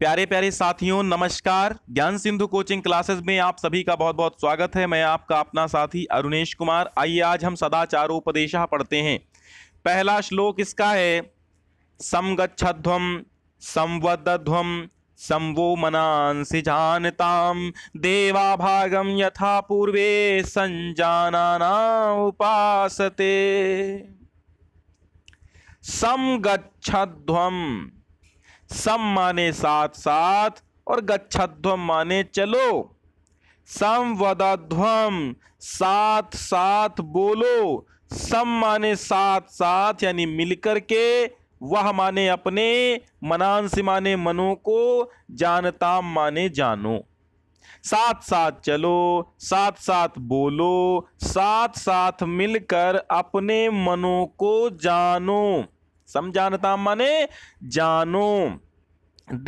प्यारे प्यारे साथियों नमस्कार ज्ञान सिंधु कोचिंग क्लासेस में आप सभी का बहुत बहुत स्वागत है मैं आपका अपना साथी अरुणेश कुमार आइए आज हम सदाचारोपदेश पढ़ते हैं पहला श्लोक इसका है समगछध्वम संवदध्वम संवो मनांसि जानताम भागम यथा पूर्वे संजाना उपासते समगछध्वम सम माने साथ साथ और गच्छध्वम माने चलो संवदध्वम साथ साथ बोलो सम माने साथ साथ यानी मिलकर के वह माने अपने मनांसी माने मनो को जानता माने जानो साथ साथ चलो साथ साथ बोलो साथ साथ मिलकर अपने मनो को जानो समझानता माने जानो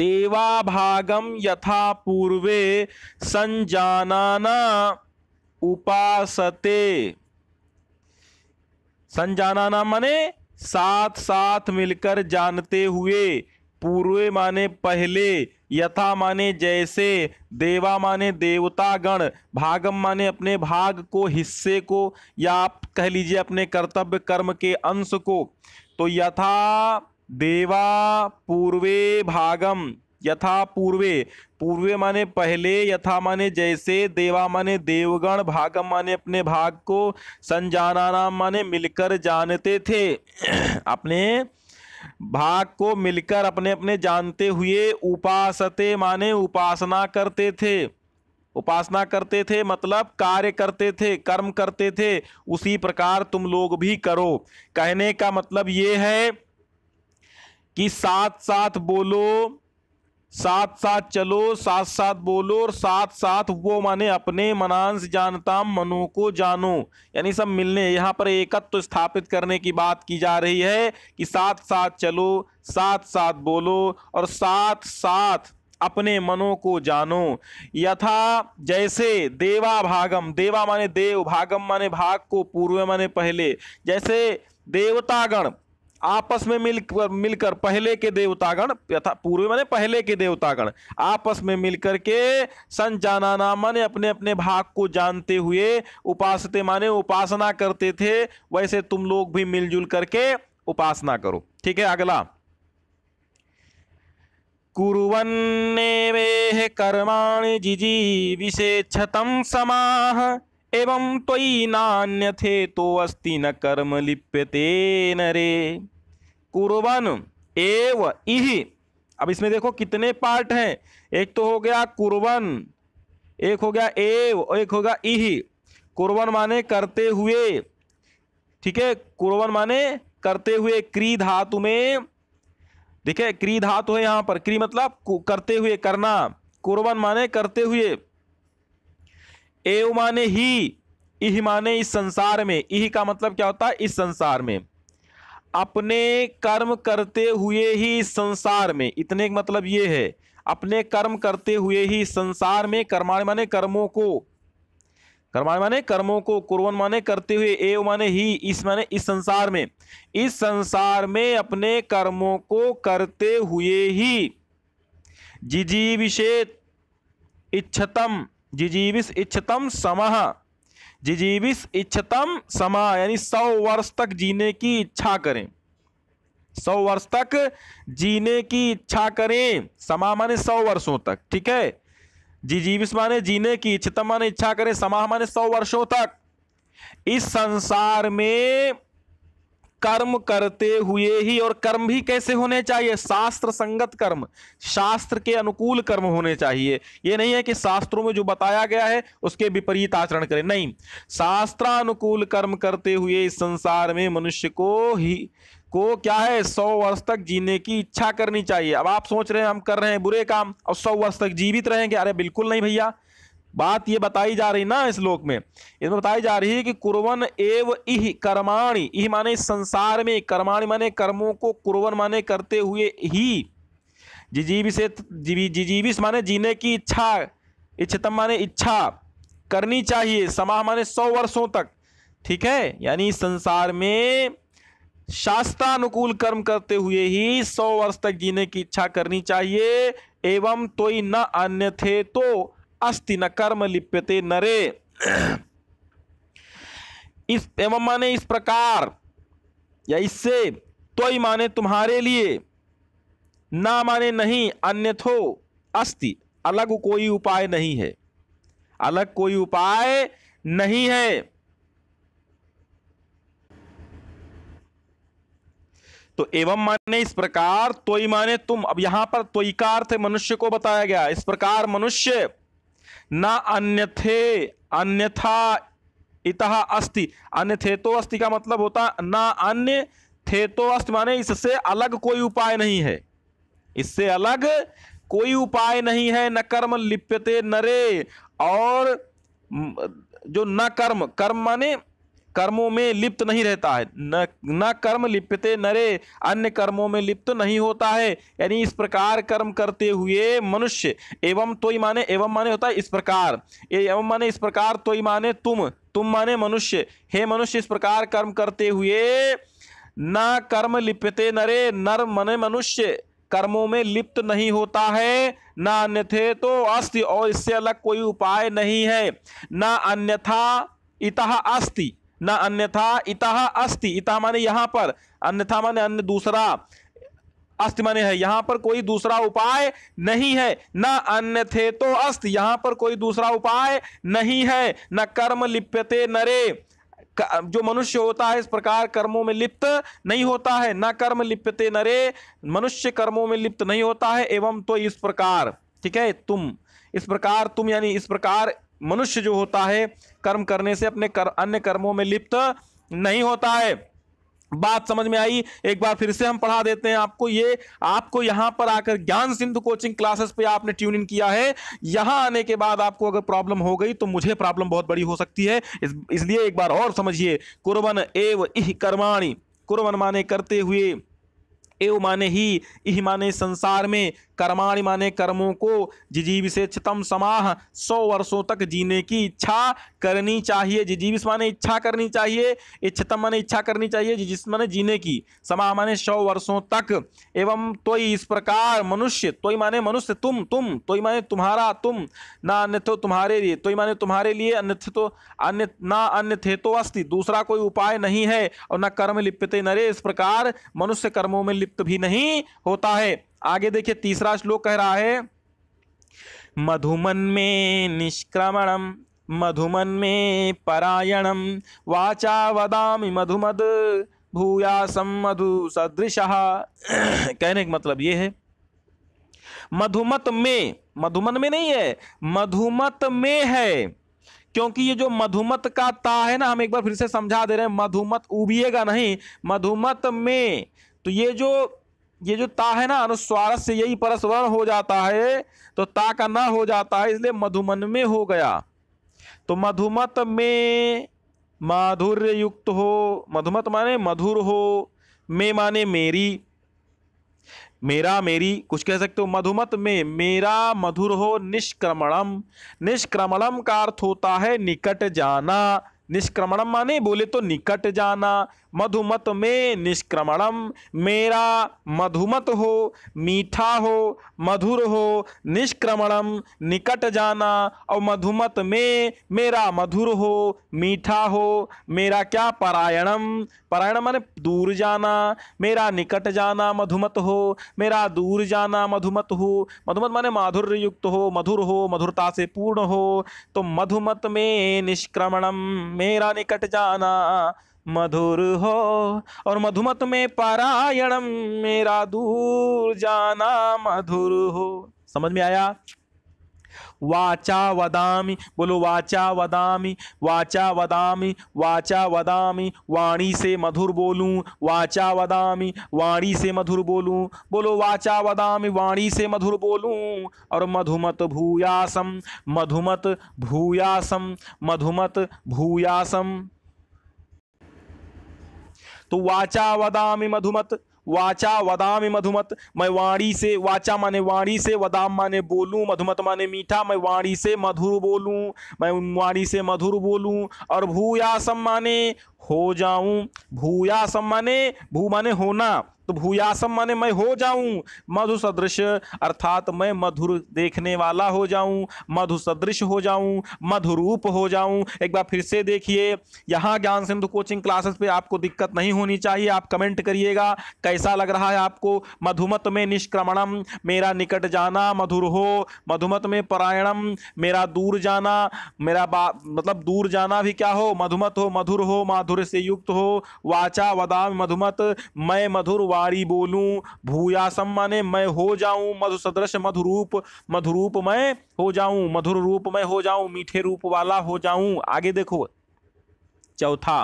देवाभागम यथा पूर्वे संजानाना उपासते संजानाना माने साथ साथ मिलकर जानते हुए पूर्वे माने पहले यथा माने जैसे देवा माने देवता गण भागम माने अपने भाग को हिस्से को या आप कह लीजिए अपने कर्तव्य कर्म के अंश को तो यथा देवा पूर्वे भागम यथा पूर्वे पूर्वे माने पहले यथा माने जैसे देवा माने देवगण भागम माने अपने भाग को संजाना नाम माने मिलकर जानते थे अपने भाग को मिलकर अपने अपने जानते हुए उपासते माने उपासना करते थे उपासना करते थे मतलब कार्य करते थे कर्म करते थे उसी प्रकार तुम लोग भी करो कहने का मतलब ये है कि साथ साथ बोलो साथ साथ चलो साथ साथ बोलो और साथ साथ वो माने अपने मनांस जानता मनो को जानो यानी सब मिलने यहाँ पर एकत्व तो स्थापित करने की बात की जा रही है कि साथ साथ चलो साथ साथ बोलो और साथ साथ अपने मनो को जानो यथा जैसे देवा भागम देवा माने देव भागम माने भाग को पूर्व माने पहले जैसे देवतागण आपस में मिलकर मिलकर पहले के देवतागण यथा पूर्व माने पहले के देवतागण आपस में मिलकर के संजाना नाम माने अपने अपने भाग को जानते हुए उपासते माने उपासना करते थे वैसे तुम लोग भी मिलजुल करके उपासना करो ठीक है अगला कुर्वन्नेमेः कर्माणि जिजीविषेच्छतं समाह एवं त्वयि अस्ति न कर्म लिप्यते नरे कुर्वन एव इह अब इसमें देखो कितने पार्ट हैं एक तो हो गया कुर्वन एक हो गया एव एक होगा इह कुर्वन माने करते हुए ठीक है कुर्वन माने करते हुए क्री धातु में देखिए क्री धातु है यहाँ पर क्री मतलब करते हुए करना कुर्बन माने करते हुए एव माने ही इह माने इस संसार में इह का मतलब क्या होता है इस संसार में अपने कर्म करते हुए ही इस संसार में इतने मतलब ये है अपने कर्म करते हुए ही संसार में कर्माण माने कर्मों को कर्माण माने कर्मों को कुरवन माने करते हुए एव माने ही इस माने इस संसार में इस संसार में अपने कर्मों को करते हुए ही जिजीविषेत इच्छतम जिजीविस इच्छतम समह जिजीविस इच्छतम समा यानी सौ वर्ष तक जीने की इच्छा करें सौ वर्ष तक जीने की इच्छा करें समा माने सौ वर्षों तक ठीक है जी जीविस माने जीने की इच्छतम माने इच्छा करे समाह माने सौ वर्षों तक इस संसार में कर्म करते हुए ही और कर्म भी कैसे होने चाहिए शास्त्र संगत कर्म शास्त्र के अनुकूल कर्म होने चाहिए यह नहीं है कि शास्त्रों में जो बताया गया है उसके विपरीत आचरण करें नहीं शास्त्रानुकूल कर्म करते हुए इस संसार में मनुष्य को ही को क्या है सौ वर्ष तक जीने की इच्छा करनी चाहिए अब आप सोच रहे हैं हम कर रहे हैं बुरे काम और सौ वर्ष तक जीवित रहेंगे अरे बिल्कुल नहीं भैया बात ये बताई जा रही ना इस लोक में इसमें बताई जा रही है कि कुरवन एव इह कर्माणी इह माने संसार में कर्माणी माने कर्मों को कुरवन माने करते हुए ही जिजीवी से जिजीवी जिजीविस माने जीने की इच्छा इच्छतम माने इच्छा करनी चाहिए समाह माने सौ वर्षों तक ठीक है यानी संसार में शास्त्रानुकूल कर्म करते हुए ही सौ वर्ष तक जीने की इच्छा करनी चाहिए एवं तो ही न अन्य थे तो अस्थि न कर्म लिप्यते नरे इस एवं माने इस प्रकार या इससे तो ही माने तुम्हारे लिए ना माने नहीं अन्यथो अस्थि अलग कोई उपाय नहीं है अलग कोई उपाय नहीं है तो एवं माने इस प्रकार तो ही माने तुम अब यहां पर तो का अर्थ मनुष्य को बताया गया इस प्रकार मनुष्य न अन्य थे अन्यथा इतः अस्ति अन्य थे तो अस्थि का मतलब होता न अन्य थे तो अस्थि माने इससे अलग कोई उपाय नहीं है इससे अलग कोई उपाय नहीं है न कर्म लिप्यते नरे और जो न कर्म कर्म माने कर्मों में लिप्त नहीं रहता है न न कर्म लिप्यते नरे अन्य कर्मों में लिप्त नहीं होता है यानी इस प्रकार कर्म करते हुए मनुष्य एवं तो ही माने एवं माने होता है इस प्रकार एवं माने इस प्रकार तो ही माने तुम तुम माने मनुष्य हे मनुष्य इस प्रकार कर्म करते हुए न कर्म लिप्यते नरे नर मने मनुष्य कर्मों में लिप्त नहीं होता है न अन्यथे तो अस्थि और इससे अलग कोई उपाय नहीं है न अन्यथा इतः अस्ति न अन्यथा इतः अस्ति इतः माने यहाँ पर अन्यथा माने अन्य दूसरा अस्त माने है यहाँ पर कोई दूसरा उपाय नहीं है न अन्य थे तो अस्त यहाँ पर कोई दूसरा उपाय नहीं है न कर्म लिप्यते नरे जो मनुष्य होता है इस प्रकार कर्मों में लिप्त नहीं होता है न कर्म लिप्यते नरे मनुष्य कर्मों में लिप्त नहीं होता है एवं तो इस प्रकार ठीक है तुम इस प्रकार तुम यानी इस प्रकार मनुष्य जो होता है कर्म करने से अपने कर, अन्य कर्मों में लिप्त नहीं होता है बात समझ में आई एक बार फिर से हम पढ़ा देते हैं आपको ये आपको यहाँ पर आकर ज्ञान सिंधु कोचिंग क्लासेस पे आपने ट्यून इन किया है यहाँ आने के बाद आपको अगर प्रॉब्लम हो गई तो मुझे प्रॉब्लम बहुत बड़ी हो सकती है इस, इसलिए एक बार और समझिए कुरवन एव इह कर्माणी कुरवन माने करते हुए एव माने ही इह माने संसार में कर्माणि माने कर्मों को जिजीव से जिजीविशेक्षतम समाह सौ वर्षों तक जीने की इच्छा करनी चाहिए जिजीविस माने इच्छा करनी चाहिए इच्छतम माने इच्छा करनी चाहिए जिजिस माने जीने की समाह माने सौ वर्षों तक एवं तो इस प्रकार मनुष्य तो माने मनुष्य तुम तुम तो माने तुम्हारा तुम ना अन्य तो तुम्हारे लिए तो माने तुम्हारे लिए अन्य तो अन्य ना अन्य थे तो अस्थि दूसरा कोई उपाय नहीं है और न कर्म लिप्यते नरे इस प्रकार मनुष्य कर्मों में लिप्त भी नहीं होता है आगे देखिए तीसरा श्लोक कह रहा है मधुमन में निष्क्रमणम मधुमन में परायणम वाचा वदामि मधुमद सम मधु सदृश कहने का मतलब ये है मधुमत में मधुमन में नहीं है मधुमत में है क्योंकि ये जो मधुमत का ता है ना हम एक बार फिर से समझा दे रहे हैं मधुमत उबिएगा नहीं मधुमत में तो ये जो ये जो ता है ना अनुस्वार से यही परस्वरण हो जाता है तो ता का ना हो जाता है इसलिए मधुमन में हो गया तो मधुमत में माधुर्य युक्त हो मधुमत माने मधुर हो मे माने मेरी मेरा मेरी कुछ कह सकते हो मधुमत में मेरा मधुर हो निष्क्रमणम निष्क्रमणम का अर्थ होता है निकट जाना निष्क्रमणम माने बोले तो निकट जाना मधुमत में निष्क्रमणम मेरा मधुमत हो मीठा हो मधुर हो निष्क्रमणम निकट जाना और मधुमत में मेरा मधुर हो मीठा हो मेरा क्या परायणम परायण माने दूर जाना मेरा निकट जाना मधुमत हो मेरा दूर जाना मधुमत हो मधुमत माने माधुर्य युक्त हो मधुर हो मधुरता से पूर्ण हो तो मधुमत में निष्क्रमणम मेरा निकट जाना मधुर हो और मधुमत में पारायणम मेरा दूर जाना मधुर हो समझ में आया वाचा वदामी बोलो वाचा वदामी वाचा वदामी वाचा वदामी वाणी से मधुर बोलूं वाचा वदामी वाणी से मधुर बोलूं बोलो वाचा वदामी वाणी से मधुर बोलूं और मधुमत भूयासम मधुमत भूयासम मधुमत भूयासम तो वाचा वदामि मधुमत वाचा वदामि मधुमत मैं वाणी से वाचा माने वाणी से वदाम माने बोलूं मधुमत माने मीठा मैं वाणी से मधुर बोलूं मैं वाणी से मधुर बोलूं और भूयासम माने हो जाऊं भूया माने भू माने होना तो भूयासम माने मैं हो जाऊं मधु सदृश अर्थात मैं मधुर देखने वाला हो जाऊं मधु सदृश हो जाऊं मधुरूप हो जाऊं एक बार फिर से देखिए यहाँ ज्ञान सिंधु कोचिंग क्लासेस पे आपको दिक्कत नहीं होनी चाहिए आप कमेंट करिएगा कैसा लग रहा है आपको मधुमत में निष्क्रमणम मेरा निकट जाना मधुर हो मधुमत में परायणम मेरा दूर जाना मेरा मतलब दूर जाना भी क्या हो मधुमत हो मधुर हो माधुर से युक्त हो वाचा वदाम मधुमत मैं मधुर वा पुकारी बोलू भूयासम माने मैं हो जाऊं मधु सदृश मधुरूप मधुरूप मैं हो जाऊं मधुर रूप मैं हो जाऊं मीठे रूप वाला हो जाऊं आगे देखो चौथा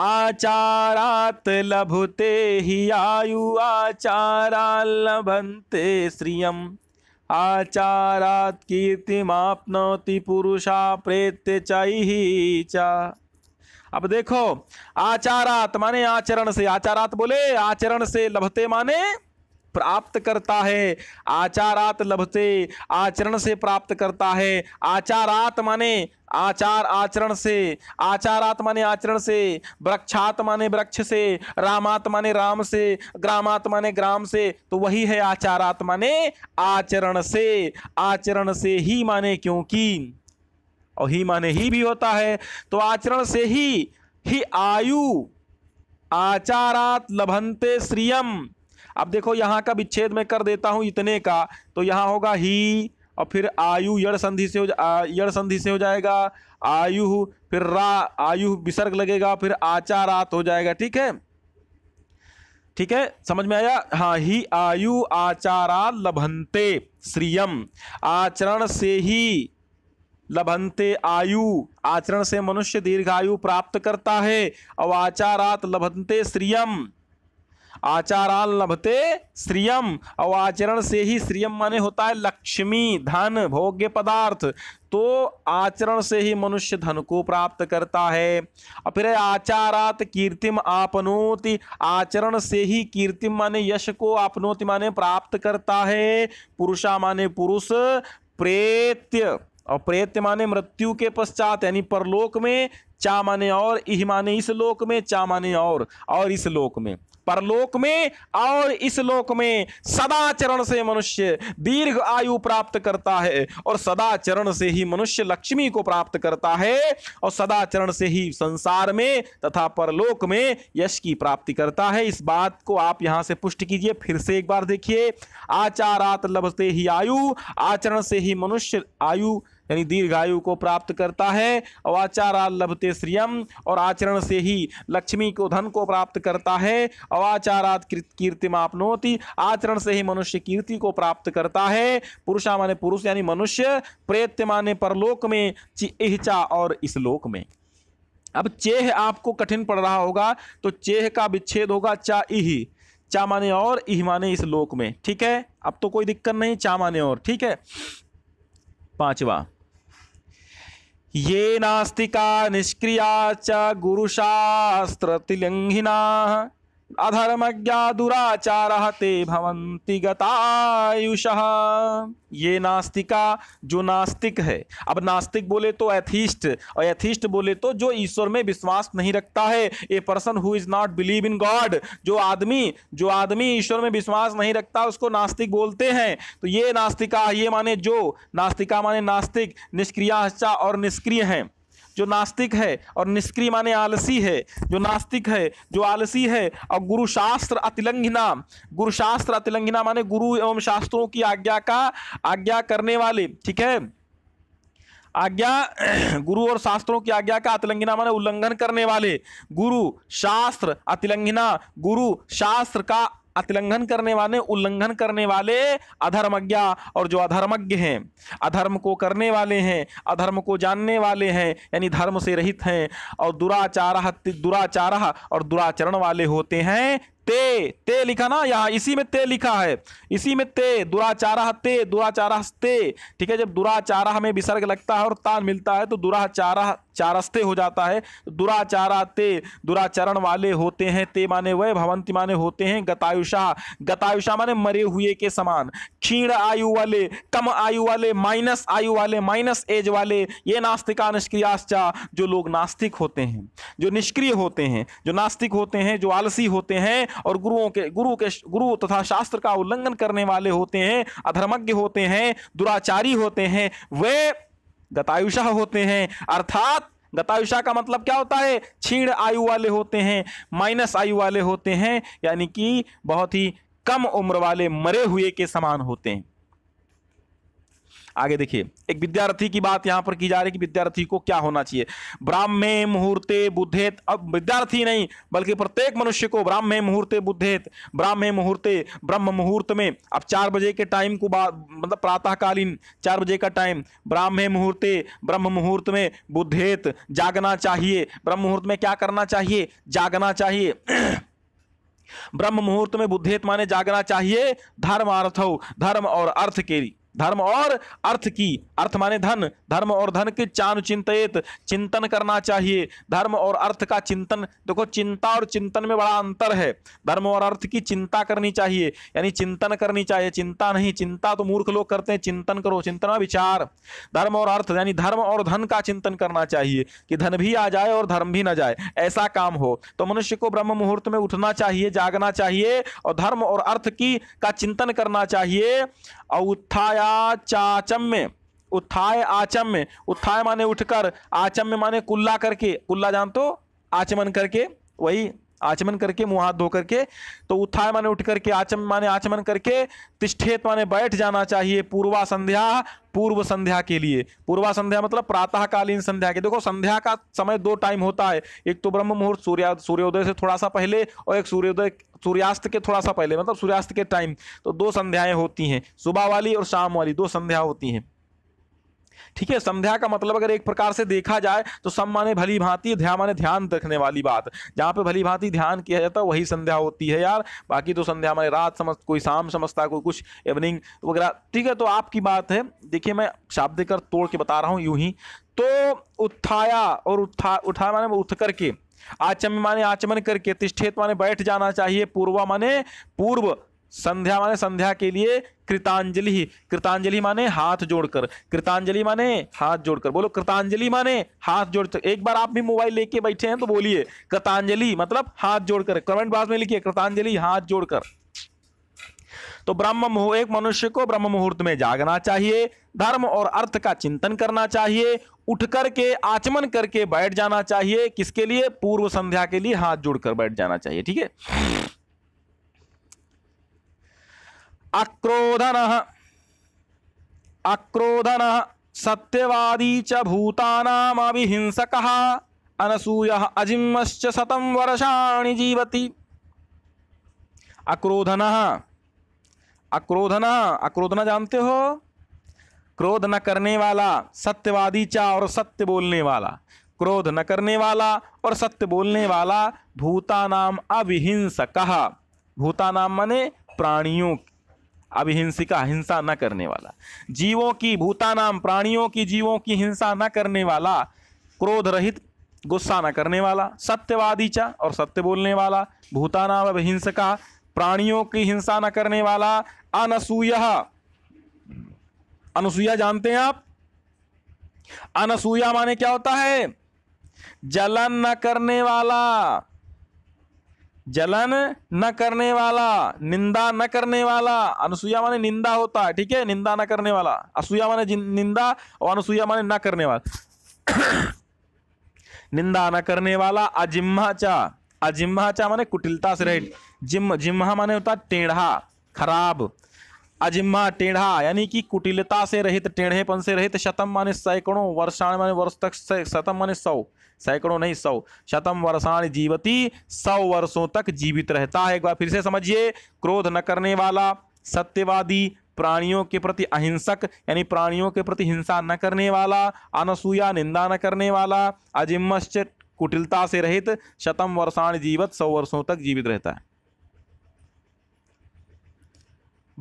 आचारात लभते ही आयु आचारा लभंते श्रियम आचारात कीर्तिमापनौती पुरुषा प्रेत्य चा अब देखो आचारात माने आचरण से आचारात बोले आचरण से लभते माने प्राप्त करता है आचारात लभते आचरण से प्राप्त करता है आचारात माने आचार आचरण से आचारात माने आचरण से वृक्षात माने वृक्ष से रामात माने राम से ग्रामात माने ग्राम से तो वही है आचारात माने आचरण से आचरण से ही माने क्योंकि और ही माने ही भी होता है तो आचरण से ही ही आयु आचारात लभंते श्रियम अब देखो यहाँ का विच्छेद मैं कर देता हूँ इतने का तो यहाँ होगा ही और फिर आयु यड़ संधि से हो यड़ संधि से हो जाएगा आयु फिर रा आयु विसर्ग लगेगा फिर आचारात हो जाएगा ठीक है ठीक है समझ में आया हाँ ही आयु आचारा लभंते श्रियम आचरण से ही लभंते आयु आचरण से मनुष्य दीर्घायु प्राप्त करता है और आचारात लभंते श्रियम आचारान लभते श्रियम और आचरण से ही श्रियम माने होता है लक्ष्मी धन भोग्य पदार्थ तो आचरण से ही मनुष्य धन को प्राप्त करता है और फिर आचारात कीर्तिम आपनोति आचरण से ही कीर्तिम माने यश को आपनोति माने प्राप्त करता है पुरुषा माने पुरुष प्रेत्य और प्रेत माने मृत्यु के पश्चात यानी परलोक में चा माने और इह माने इस लोक में चा माने और और इस लोक में परलोक में और इस लोक में सदाचरण से मनुष्य दीर्घ आयु प्राप्त करता है और सदाचरण से ही मनुष्य लक्ष्मी को प्राप्त करता है और सदाचरण से ही संसार में तथा परलोक में यश की प्राप्ति करता है इस बात को आप यहां से पुष्ट कीजिए फिर से एक बार देखिए आचारात लभते ही आयु आचरण से ही मनुष्य आयु यानी दीर्घायु को प्राप्त करता है और आचारा लभते श्रियम और आचरण से ही लक्ष्मी को धन को प्राप्त करता है और आचारात कीर्तिमापनोति आचरण से ही मनुष्य कीर्ति को प्राप्त करता है पुरुषा माने पुरुष यानी मनुष्य प्रेत्य माने परलोक में चिहचा और इस लोक में अब चेह आपको कठिन पड़ रहा होगा तो चेह का विच्छेद होगा चा इही चा माने और इह माने इस लोक में ठीक है अब तो कोई दिक्कत नहीं चा माने और ठीक है पांचवा ये नास्तिका निष्क्रिया च गुरुशास्त्रतिलिङ्घिनाः दुराचार ते भवंती गतायुषः ये नास्तिका जो नास्तिक है अब नास्तिक बोले तो एथिस्ट और एथिस्ट बोले तो जो ईश्वर में विश्वास नहीं रखता है a person who is not believe in God जो आदमी जो आदमी ईश्वर में विश्वास नहीं रखता उसको नास्तिक बोलते हैं तो ये नास्तिका ये माने जो नास्तिका माने नास्तिक निष्क्रिया और निष्क्रिय हैं जो नास्तिक है और निष्क्रिय माने आलसी है जो नास्तिक है जो आलसी है और गुरु शास्त्र अतिलंघना गुरु शास्त्र अतिलंघना माने गुरु एवं शास्त्रों की आज्ञा का आज्ञा करने वाले ठीक है आज्ञा गुरु और शास्त्रों की आज्ञा का अतिलंघना माने उल्लंघन करने वाले गुरु शास्त्र अतिलंघना गुरु शास्त्र का अतिलंघन करने वाले उल्लंघन करने वाले अधर्मज्ञा और जो अधर्मज्ञ हैं अधर्म को करने वाले हैं अधर्म को जानने वाले हैं यानी धर्म से रहित हैं और दुराचार दुराचार और दुराचरण वाले होते हैं ते ते लिखा ना यहाँ इसी में ते लिखा है इसी में ते दुराचार ते दुराचार ते ठीक है जब दुराचार में विसर्ग लगता है और तान मिलता है तो दुराचारा चारस्ते हो जाता है दुराचारा ते दुराचरण वाले होते हैं ते माने वह भवंती माने होते हैं गतायुषा गतायुषा माने मरे हुए के समान क्षीण आयु वाले कम आयु वाले माइनस आयु वाले माइनस एज वाले ये नास्तिका निष्क्रियाश्चा जो लोग नास्तिक होते हैं जो निष्क्रिय होते हैं जो नास्तिक होते हैं जो आलसी होते हैं और गुरुओं के गुरु के गुरु तथा शास्त्र का उल्लंघन करने वाले होते हैं अधर्मज्ञ होते हैं दुराचारी होते हैं वे गतायुषा होते हैं अर्थात गतायुषा का मतलब क्या होता है छीण आयु वाले होते हैं माइनस आयु वाले होते हैं यानी कि बहुत ही कम उम्र वाले मरे हुए के समान होते हैं आगे देखिए एक विद्यार्थी की बात यहाँ पर की जा रही है कि विद्यार्थी को क्या होना चाहिए ब्राह्मे मुहूर्ते बुद्धेत अब विद्यार्थी नहीं बल्कि प्रत्येक मनुष्य को ब्राह्मे मुहूर्ते बुद्धेत ब्राह्मे मुहूर्ते ब्रह्म मुहूर्त में अब चार बजे के टाइम को मतलब प्रातःकालीन चार बजे का टाइम ब्राह्मे मुहूर्ते ब्रह्म मुहूर्त में बुद्धेत जागना चाहिए ब्रह्म मुहूर्त में क्या करना चाहिए जागना चाहिए ब्रह्म मुहूर्त में बुद्धेत माने जागना चाहिए धर्म अर्थ धर्म और अर्थ के धर्म और अर्थ की अर्थ माने धन धर्म और धन के चान चिंतित चिंतन करना चाहिए धर्म और अर्थ का चिंतन देखो चिंता और चिंतन में बड़ा अंतर है धर्म और अर्थ की चिंता करनी चाहिए यानी चिंतन करनी चाहिए चिंता नहीं चिंता तो मूर्ख लोग करते हैं चिंतन करो चिंतन विचार धर्म और अर्थ यानी धर्म और धन का चिंतन करना चाहिए कि धन भी आ जाए और धर्म भी ना जाए ऐसा काम हो तो मनुष्य को ब्रह्म मुहूर्त में उठना चाहिए जागना चाहिए और धर्म और अर्थ की का चिंतन करना चाहिए और उठाया चाचम में उत्थाय आचम में उत्थाय माने उठकर आचम में माने कुल्ला करके कुल्ला जान तो आचमन करके वही आचमन करके मुँह हाथ धो करके तो उत्थाय माने उठ करके आचम माने आचमन करके तिष्ठेत माने बैठ जाना चाहिए पूर्वा संध्या पूर्व संध्या के लिए पूर्वा संध्या मतलब प्रातःकालीन संध्या के देखो संध्या का समय दो टाइम होता है एक तो ब्रह्म मुहूर्त सूर्या सूर्योदय से थोड़ा सा पहले और एक सूर्योदय सूर्यास्त के थोड़ा सा पहले मतलब सूर्यास्त के टाइम तो दो संध्याएं होती हैं सुबह वाली और शाम वाली दो संध्या होती हैं ठीक है संध्या का मतलब अगर एक प्रकार से देखा जाए तो सम माने भली भांति ध्या माने ध्यान रखने वाली बात जहां पे भली भांति ध्यान किया जाता है वही संध्या होती है यार बाकी तो संध्या माने रात समझ कोई शाम समझता कोई कुछ इवनिंग वगैरह ठीक है तो आपकी बात है देखिए मैं शाब्द कर तोड़ के बता रहा हूँ यूं ही तो उत्थाया और उत्था उठाया माने उठ करके आचम माने आचमन करके तिष्ठेत माने बैठ जाना चाहिए पूर्वा माने पूर्व संध्या माने संध्या के लिए कृतांजलि कृतांजलि माने हाथ जोड़कर कृतांजलि माने हाथ जोड़कर बोलो कृतांजलि माने हाथ जोड़कर एक बार आप भी मोबाइल लेके बैठे हैं तो बोलिए कृतांजलि मतलब हाथ जोड़कर कमेंट बॉक्स में लिखिए कृतांजलि हाथ जोड़कर तो ब्रह्म मुहूर्त एक मनुष्य को ब्रह्म मुहूर्त में जागना चाहिए धर्म और अर्थ का चिंतन करना चाहिए उठ करके आचमन करके बैठ जाना चाहिए किसके लिए पूर्व संध्या के लिए हाथ जोड़कर बैठ जाना चाहिए ठीक है अक्रोधन अक्रोधन सत्यवादी च भूतानाम अनसूय अजिमश्च शतम वर्षा जीवती अक्रोधन अक्रोधन अक्रोधन जानते हो क्रोध न करने वाला सत्यवादी चा और सत्य बोलने वाला क्रोध न करने वाला और सत्य बोलने वाला भूतानाम अविहिंसक भूतानाम मने प्राणियों अभिहिंसिका हिंसा न करने वाला जीवों की भूतानाम प्राणियों की जीवों की हिंसा न करने वाला क्रोध रहित गुस्सा न करने वाला सत्यवादी चा और सत्य बोलने वाला भूतानाम अभिहिंसका प्राणियों की हिंसा न करने वाला अनसूय अनसूया जानते हैं आप अनसूया माने क्या होता है जलन न करने वाला जलन न करने वाला निंदा न करने वाला अनुसुईया माने निंदा होता है ठीक है निंदा न करने वाला असुया माने निंदा और अनुसुईया माने न करने वाला निंदा न करने वाला अजिम्हाचा अजिम्हाचा माने कुटिलता से रहित जिम जिम्हा माने होता टेढ़ा खराब अजिम्हा टेढ़ा यानी कि कुटिलता से रहित टेढ़ेपन से रहित शतम माने सैकड़ों वर्षाण माने वर्ष तक शतम माने सौ सैकड़ों नहीं सौ शतम वर्षाण जीवती सौ वर्षों तक जीवित रहता है एक बार फिर से समझिए क्रोध न करने वाला सत्यवादी प्राणियों के प्रति अहिंसक यानी प्राणियों के प्रति हिंसा न करने वाला अनसूया निंदा न करने वाला अजिमश्च कुटिलता से रहित शतम वर्षाण जीवत सौ वर्षों तक जीवित रहता है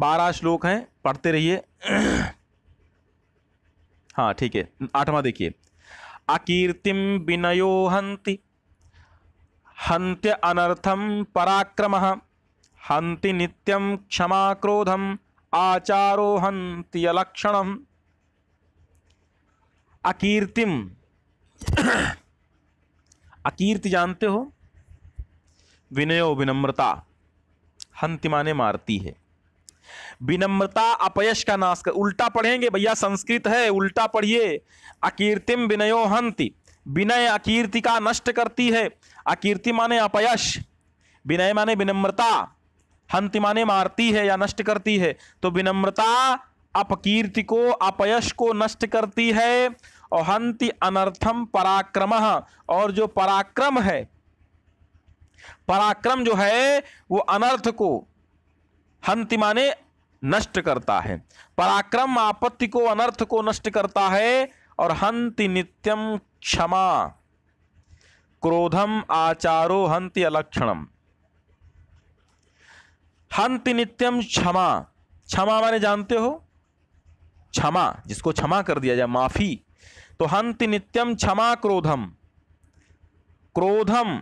बारह श्लोक हैं पढ़ते रहिए हाँ ठीक है आठवां देखिए अकीर्तिम विनयो हंति हंत अनर्थम पराक्रम हंति नित्यम क्षमा क्रोधम आचारो हंति अलक्षण अकीर्तिम अकीर्ति जानते हो विनयो विनम्रता हंति माने मारती है विनम्रता अपयश का नाश कर उल्टा पढ़ेंगे भैया संस्कृत है उल्टा पढ़िए अकीर्तिम विनयो हंति विनय अकीर्ति का नष्ट करती है अकीर्ति माने अपयश विनय माने विनम्रता हंति माने मारती है या नष्ट करती है तो विनम्रता अपकीर्ति को अपयश को नष्ट करती है और हंति अनर्थम पराक्रम और जो पराक्रम है पराक्रम जो है वो अनर्थ को हंति माने नष्ट करता है पराक्रम आपत्ति को अनर्थ को नष्ट करता है और हंति नित्यम क्षमा क्रोधम आचारो हंति अलक्षणम हंति नित्यम क्षमा क्षमा माने जानते हो क्षमा जिसको क्षमा कर दिया जाए माफी तो हंति नित्यम क्षमा क्रोधम क्रोधम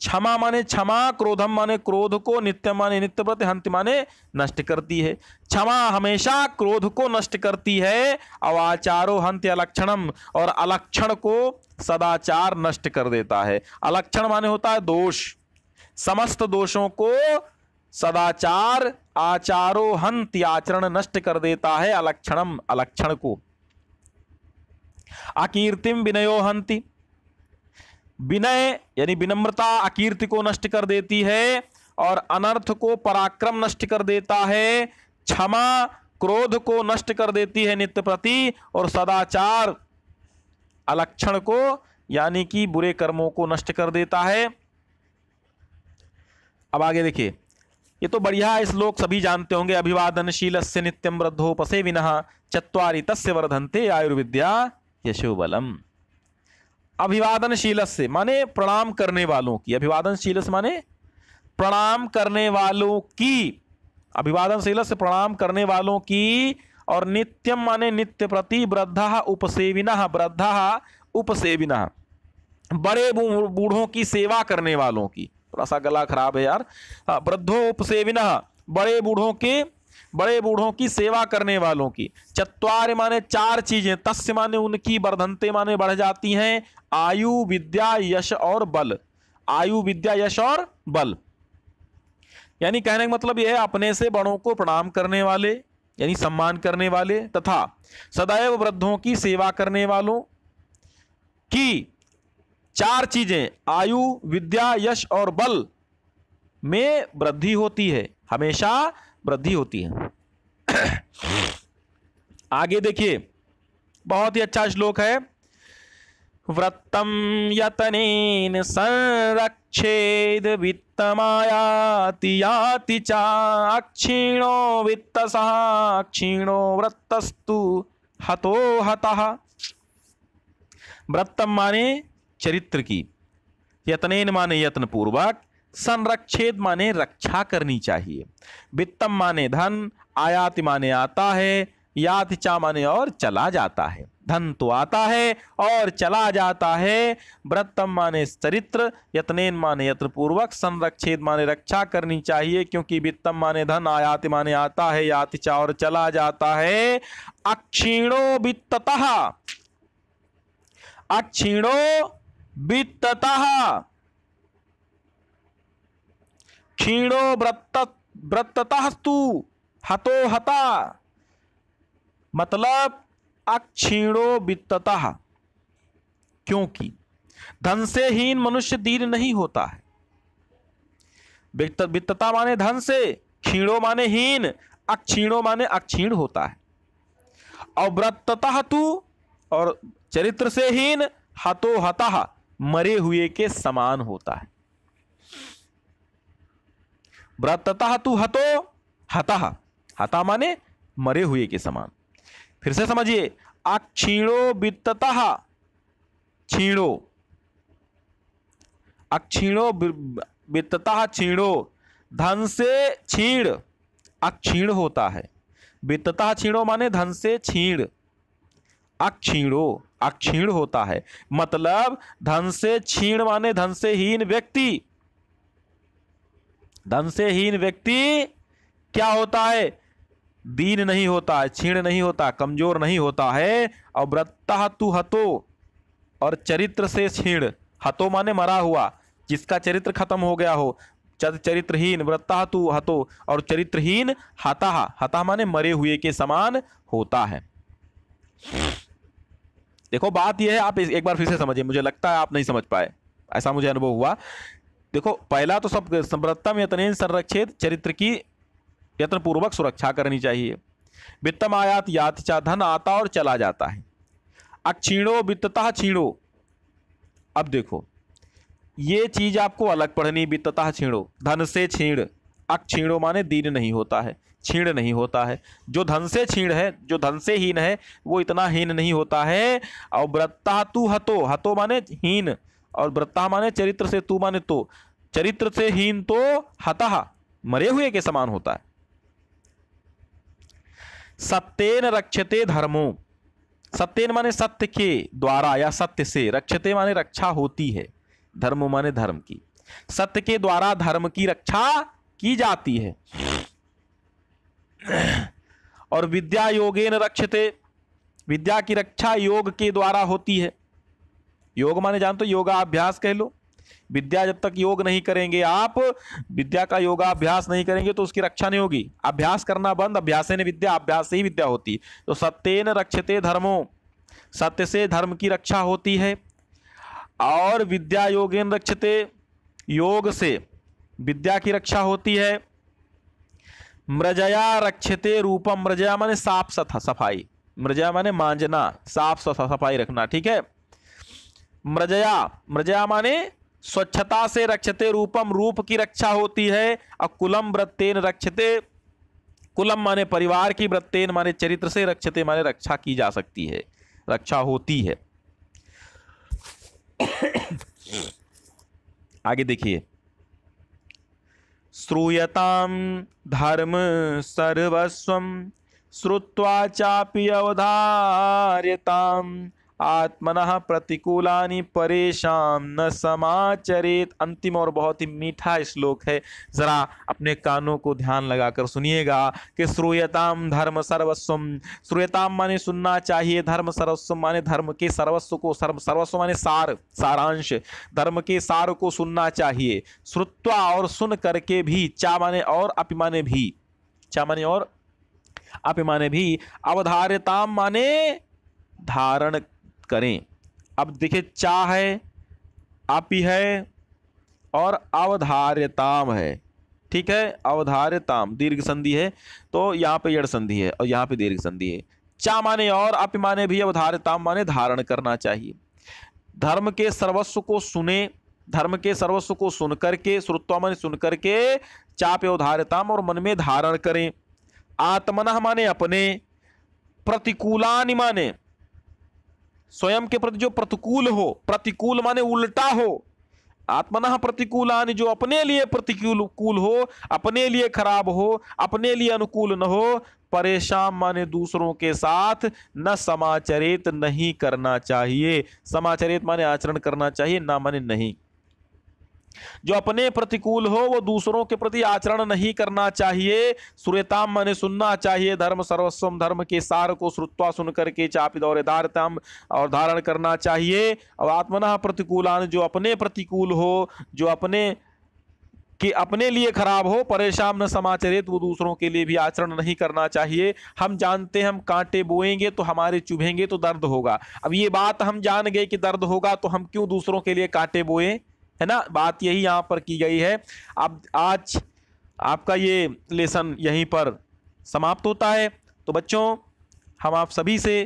क्षमा माने क्षमा क्रोधम माने क्रोध को नित्य माने नित्य प्रति हंत माने नष्ट करती है क्षमा हमेशा क्रोध को नष्ट करती है अवाचारो हंत अलक्षणम और अलक्षण को सदाचार नष्ट कर देता है अलक्षण माने होता है दोष समस्त दोषों को सदाचार आचारो हंत आचरण नष्ट कर देता है अलक्षणम अलक्षण को अकीर्तिम विनयो हंति विनय यानी विनम्रता अकीर्ति को नष्ट कर देती है और अनर्थ को पराक्रम नष्ट कर देता है क्षमा क्रोध को नष्ट कर देती है नित्य प्रति और सदाचार अलक्षण को यानी कि बुरे कर्मों को नष्ट कर देता है अब आगे देखिए ये तो बढ़िया श्लोक सभी जानते होंगे अभिवादनशील से नित्यम वृद्धोपसे विना चुरी तस्य वर्धनते आयुर्विद्या यशोबलम अभिवादनशील से माने प्रणाम करने वालों की अभिवादनशील से माने प्रणाम करने वालों की अभिवादनशील से प्रणाम करने वालों की और नित्यम माने नित्य प्रति वृद्धा उपसेविना वृद्धा उपसेविना बड़े बूढ़ों की सेवा करने वालों की थोड़ा सा गला खराब है यार हाँ, वृद्धो उपसेविना बड़े बूढ़ों के बड़े बूढ़ों की सेवा करने वालों की चतवार माने चार चीजें तस्य माने उनकी वर्धनते माने बढ़ जाती हैं आयु विद्या यश और बल आयु विद्या यश और बल यानी कहने का मतलब यह है अपने से बड़ों को प्रणाम करने वाले यानी सम्मान करने वाले तथा सदैव वृद्धों की सेवा करने वालों की चार चीजें आयु विद्या यश और बल में वृद्धि होती है हमेशा वृद्धि होती है आगे देखिए बहुत ही अच्छा श्लोक है व्रतम यतनेन संरक्षेद वित्तमायाति याति चा अक्षीणो वित्तसः क्षीणो व्रतस्तु हतो हतः व्रतम माने चरित्र की यतनेन माने यत्न पूर्वक संरक्षेद माने रक्षा करनी चाहिए वित्तम माने धन आयात माने आता है चा माने और चला जाता है धन तो आता है और चला जाता है व्रतम माने चरित्र यत्नेन माने यत्र पूर्वक संरक्षेद माने रक्षा करनी चाहिए क्योंकि वित्तम माने धन आयात माने आता है चा और चला जाता है अक्षीणो वित्ततः अक्षीणो वित्ततः क्षीणो व्रत व्रततस्तु हतो हता मतलब अक्षीणो वित्ततः क्योंकि धन से हीन मनुष्य दीन नहीं होता है वित्तता माने धन से क्षीणो माने हीन अक्षीणो माने अक्षीण होता है अव्रततः तू और चरित्र से हीन हतो हता मरे हुए के समान होता है व्रतता तू हतो हता हता माने मरे हुए के समान फिर से समझिए अक्षीणो वित्ततः क्षीणो अक्षीणो वित्ततः क्षीणो धन से छीण अक्षीण होता है वित्ततः छीणो माने धन से छीण अक्षीणो अक्षीण होता है मतलब धन से छीण माने धन से हीन व्यक्ति धन से हीन व्यक्ति क्या होता है दीन नहीं होता है छीण नहीं होता कमजोर नहीं होता है अव्रता हतु हतो और चरित्र से छीण हतो माने मरा हुआ जिसका चरित्र खत्म हो गया हो चरित्रहीन व्रता हतु हतो और चरित्रहीन हता हता माने मरे हुए के समान होता है देखो बात यह है आप एक बार फिर से समझिए मुझे लगता है आप नहीं समझ पाए ऐसा मुझे अनुभव हुआ देखो पहला तो सब समृद्धता में यत्न संरक्षित चरित्र की यत्नपूर्वक सुरक्षा करनी चाहिए वित्तम आयात यातिचा धन आता और चला जाता है अक्षीणो वित्ततः छीणो अब देखो ये चीज़ आपको अलग पढ़नी वित्ततः छीणो धन से छीण अक्षीणो माने दीन नहीं होता है छीण नहीं होता है जो धन से छीण है जो धन से हीन है वो इतना हीन नहीं होता है और वृत्ता तु हतो हतो माने हीन और वृत्ता माने चरित्र से तू माने तो चरित्र से हीन तो हतः मरे हुए के समान होता है सत्यन रक्षते धर्मो सत्यन माने सत्य के द्वारा या सत्य से रक्षते माने रक्षा होती है धर्म माने धर्म की सत्य के द्वारा धर्म की रक्षा की जाती है और विद्या योगेन रक्षते विद्या की रक्षा योग के द्वारा होती है योग माने जानते हो योगाभ्यास कह लो विद्या जब तक योग नहीं करेंगे आप विद्या का योगाभ्यास नहीं करेंगे तो उसकी रक्षा नहीं होगी अभ्यास करना बंद अभ्यास ने विद्या अभ्यास से ही विद्या होती है तो सत्येन रक्षते धर्मो सत्य से धर्म की रक्षा होती है और विद्या योगेन रक्षते योग से विद्या की रक्षा होती है मृजया रक्षते रूपम मृजया माने साफ सफाई मृजया माने मांजना साफ सफाई रखना ठीक है मृजया मृजया माने स्वच्छता से रक्षते रूपम रूप की रक्षा होती है और कुलम व्रतेन रक्षते कुलम माने परिवार की व्रतेन माने चरित्र से रक्षते माने रक्षा की जा सकती है रक्षा होती है आगे देखिए श्रूयताम धर्म सर्वस्व श्रुवा चापि अवधार्यता आत्मन प्रतिकूला परेशान न समाचरित अंतिम और बहुत ही मीठा श्लोक है ज़रा अपने कानों को ध्यान लगाकर सुनिएगा कि श्रूयताम धर्म सर्वस्व श्रूयताम माने सुनना चाहिए धर्म सर्वस्व माने धर्म के सर्वस्व को सर्व सर्वस्व माने सार सारांश धर्म के सार को सुनना चाहिए श्रुत्वा और सुन करके भी चा माने और अपिमाने भी चा माने और अपिमाने भी अवधार्यताम माने धारण करें अब देखिए चा है आपी है और अवधार्यताम है ठीक है अवधार्यताम दीर्घ संधि है तो यहाँ पे यड़ संधि है और यहाँ पे दीर्घ संधि है चा माने और अप माने भी अवधार्यताम माने धारण करना चाहिए धर्म के सर्वस्व को सुने धर्म के सर्वस्व को सुन करके श्रुत्वा माने सुन करके चाप अवधार्यताम और मन में धारण करें आत्मन माने अपने प्रतिकूलानि माने स्वयं के प्रति जो प्रतिकूल हो प्रतिकूल माने उल्टा हो आत्मना आने जो अपने लिए प्रतिकूल कूल हो अपने लिए खराब हो अपने लिए अनुकूल न हो परेशान माने दूसरों के साथ न समाचरित नहीं करना चाहिए समाचरित माने आचरण करना चाहिए ना माने नहीं जो अपने प्रतिकूल हो वो दूसरों के प्रति आचरण नहीं करना चाहिए श्रुताम मैंने सुनना चाहिए धर्म सर्वस्वम धर्म के सार को श्रुत्वा सुन करके चापित और यदारताम और धारण करना चाहिए और आत्मना प्रतिकूलान जो अपने प्रतिकूल हो जो अपने कि अपने लिए खराब हो परेशान न समाचरित वो दूसरों के लिए भी आचरण नहीं करना चाहिए हम जानते हैं हम कांटे बोएंगे तो हमारे चुभेंगे तो दर्द होगा अब ये बात हम जान गए कि दर्द होगा तो हम क्यों दूसरों के लिए कांटे बोएं है ना बात यही यहाँ पर की गई है अब आज आपका ये लेसन यहीं पर समाप्त होता है तो बच्चों हम आप सभी से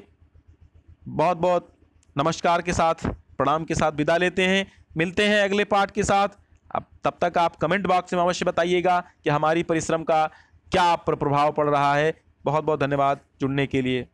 बहुत बहुत नमस्कार के साथ प्रणाम के साथ विदा लेते हैं मिलते हैं अगले पार्ट के साथ अब तब तक आप कमेंट बॉक्स में अवश्य बताइएगा कि हमारी परिश्रम का क्या पर प्रभाव पड़ रहा है बहुत बहुत धन्यवाद जुड़ने के लिए